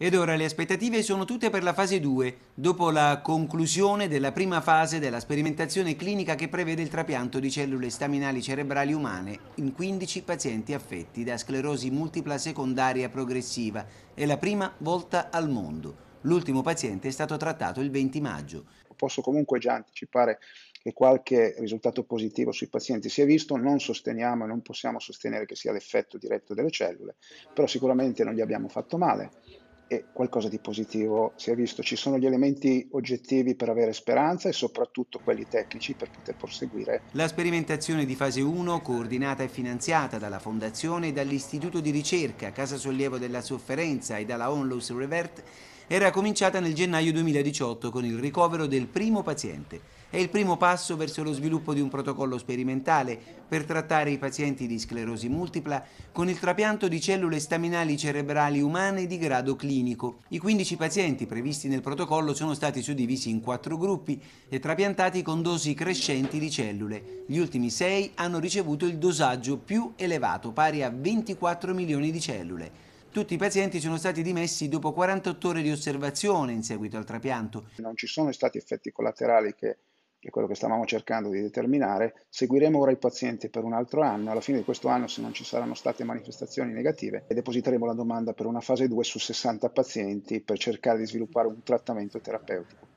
Ed ora le aspettative sono tutte per la fase 2, dopo la conclusione della prima fase della sperimentazione clinica che prevede il trapianto di cellule staminali cerebrali umane in 15 pazienti affetti da sclerosi multipla secondaria progressiva. È la prima volta al mondo. L'ultimo paziente è stato trattato il 20 maggio. Posso comunque già anticipare che qualche risultato positivo sui pazienti si è visto, non sosteniamo e non possiamo sostenere che sia l'effetto diretto delle cellule, però sicuramente non gli abbiamo fatto male e qualcosa di positivo si è visto. Ci sono gli elementi oggettivi per avere speranza e soprattutto quelli tecnici per poter proseguire. La sperimentazione di fase 1, coordinata e finanziata dalla Fondazione e dall'Istituto di ricerca Casa Sollievo della Sofferenza e dalla Onlus Revert, era cominciata nel gennaio 2018 con il ricovero del primo paziente. È il primo passo verso lo sviluppo di un protocollo sperimentale per trattare i pazienti di sclerosi multipla con il trapianto di cellule staminali cerebrali umane di grado clinico. I 15 pazienti previsti nel protocollo sono stati suddivisi in quattro gruppi e trapiantati con dosi crescenti di cellule. Gli ultimi sei hanno ricevuto il dosaggio più elevato, pari a 24 milioni di cellule. Tutti i pazienti sono stati dimessi dopo 48 ore di osservazione in seguito al trapianto. Non ci sono stati effetti collaterali che è quello che stavamo cercando di determinare, seguiremo ora il paziente per un altro anno, alla fine di questo anno se non ci saranno state manifestazioni negative depositeremo la domanda per una fase 2 su 60 pazienti per cercare di sviluppare un trattamento terapeutico.